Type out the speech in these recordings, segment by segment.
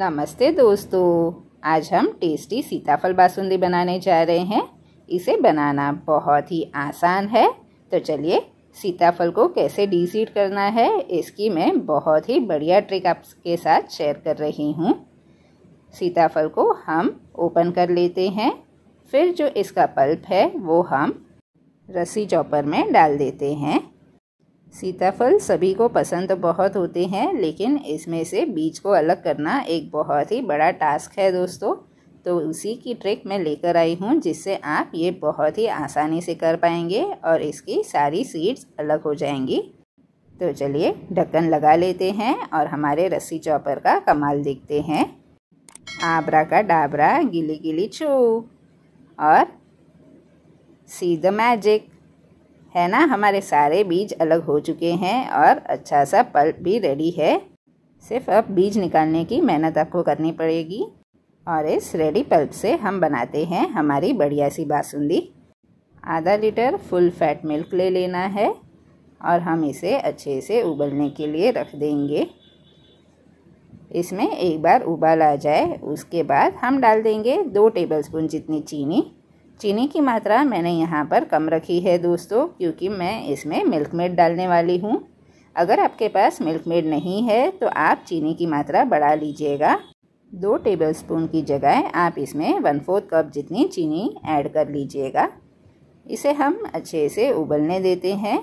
नमस्ते दोस्तों आज हम टेस्टी सीताफल बासुंदी बनाने जा रहे हैं इसे बनाना बहुत ही आसान है तो चलिए सीताफल को कैसे डीसीड करना है इसकी मैं बहुत ही बढ़िया ट्रिक आपके साथ शेयर कर रही हूँ सीताफल को हम ओपन कर लेते हैं फिर जो इसका पल्प है वो हम रस्सी चॉपर में डाल देते हैं सीताफल सभी को पसंद तो बहुत होते हैं लेकिन इसमें से बीज को अलग करना एक बहुत ही बड़ा टास्क है दोस्तों तो उसी की ट्रिक मैं लेकर आई हूँ जिससे आप ये बहुत ही आसानी से कर पाएंगे और इसकी सारी सीड्स अलग हो जाएंगी तो चलिए ढक्कन लगा लेते हैं और हमारे रस्सी चॉपर का कमाल देखते हैं आबरा का डाबरा गिली गिली छू और सी द मैजिक है ना हमारे सारे बीज अलग हो चुके हैं और अच्छा सा पल्प भी रेडी है सिर्फ अब बीज निकालने की मेहनत आपको करनी पड़ेगी और इस रेडी पल्प से हम बनाते हैं हमारी बढ़िया सी बासुंदी आधा लीटर फुल फैट मिल्क ले लेना है और हम इसे अच्छे से उबलने के लिए रख देंगे इसमें एक बार उबाल आ जाए उसके बाद हम डाल देंगे दो टेबलस्पून जितनी चीनी चीनी की मात्रा मैंने यहाँ पर कम रखी है दोस्तों क्योंकि मैं इसमें मिल्क मेड डालने वाली हूँ अगर आपके पास मिल्क मेड नहीं है तो आप चीनी की मात्रा बढ़ा लीजिएगा दो टेबल स्पून की जगह आप इसमें वन फोर्थ कप जितनी चीनी ऐड कर लीजिएगा इसे हम अच्छे से उबलने देते हैं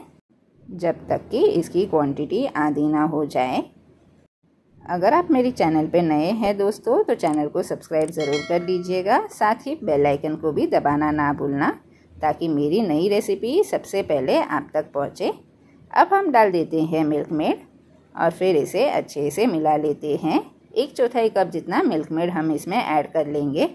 जब तक कि इसकी क्वांटिटी आधी ना हो जाए अगर आप मेरी चैनल पर नए हैं दोस्तों तो चैनल को सब्सक्राइब ज़रूर कर लीजिएगा साथ ही बेल आइकन को भी दबाना ना भूलना ताकि मेरी नई रेसिपी सबसे पहले आप तक पहुँचे अब हम डाल देते हैं मिल्क मेड और फिर इसे अच्छे से मिला लेते हैं एक चौथाई कप जितना मिल्क मेड हम इसमें ऐड कर लेंगे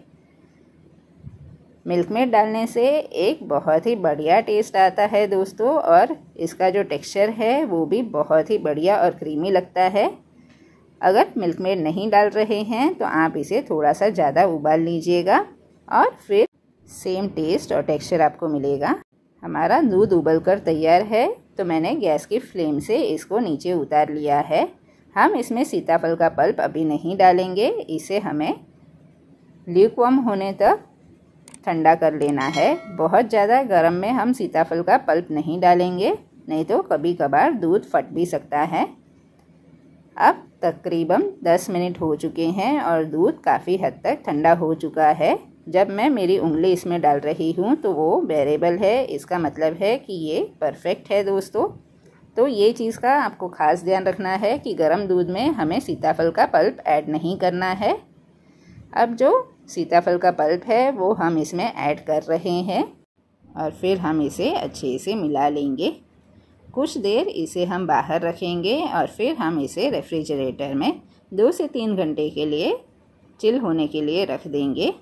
मिल्क मेड डालने से एक बहुत ही बढ़िया टेस्ट आता है दोस्तों और इसका जो टेक्सचर है वो भी बहुत ही बढ़िया और क्रीमी लगता है अगर मिल्क मेड नहीं डाल रहे हैं तो आप इसे थोड़ा सा ज़्यादा उबाल लीजिएगा और फिर सेम टेस्ट और टेक्सचर आपको मिलेगा हमारा दूध उबल कर तैयार है तो मैंने गैस की फ्लेम से इसको नीचे उतार लिया है हम इसमें सीताफल का पल्प अभी नहीं डालेंगे इसे हमें ल्यूकवम होने तक ठंडा कर लेना है बहुत ज़्यादा गर्म में हम सीताफल का पल्प नहीं डालेंगे नहीं तो कभी कभार दूध फट भी सकता है अब तकरीबन दस मिनट हो चुके हैं और दूध काफ़ी हद तक ठंडा हो चुका है जब मैं मेरी उंगली इसमें डाल रही हूँ तो वो बेरेबल है इसका मतलब है कि ये परफेक्ट है दोस्तों तो ये चीज़ का आपको ख़ास ध्यान रखना है कि गर्म दूध में हमें सीताफल का पल्प ऐड नहीं करना है अब जो सीताफल का पल्प है वो हम इसमें ऐड कर रहे हैं और फिर हम इसे अच्छे से मिला लेंगे कुछ देर इसे हम बाहर रखेंगे और फिर हम इसे रेफ्रिजरेटर में दो से तीन घंटे के लिए चिल होने के लिए रख देंगे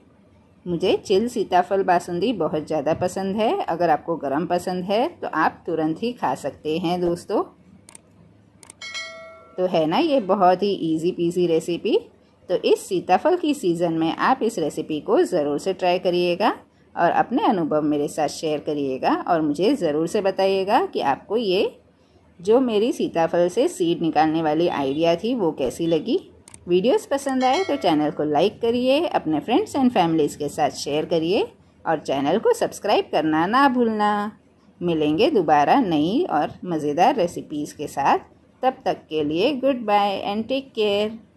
मुझे चिल सीताफल बासुंदी बहुत ज़्यादा पसंद है अगर आपको गर्म पसंद है तो आप तुरंत ही खा सकते हैं दोस्तों तो है ना ये बहुत ही इजी पीजी रेसिपी तो इस सीताफल की सीज़न में आप इस रेसिपी को ज़रूर से ट्राई करिएगा और अपने अनुभव मेरे साथ शेयर करिएगा और मुझे ज़रूर से बताइएगा कि आपको ये जो मेरी सीताफल से सीड निकालने वाली आइडिया थी वो कैसी लगी वीडियोस पसंद आए तो चैनल को लाइक करिए अपने फ्रेंड्स एंड फैमिलीज़ के साथ शेयर करिए और चैनल को सब्सक्राइब करना ना भूलना मिलेंगे दोबारा नई और मज़ेदार रेसिपीज़ के साथ तब तक के लिए goodbye and take care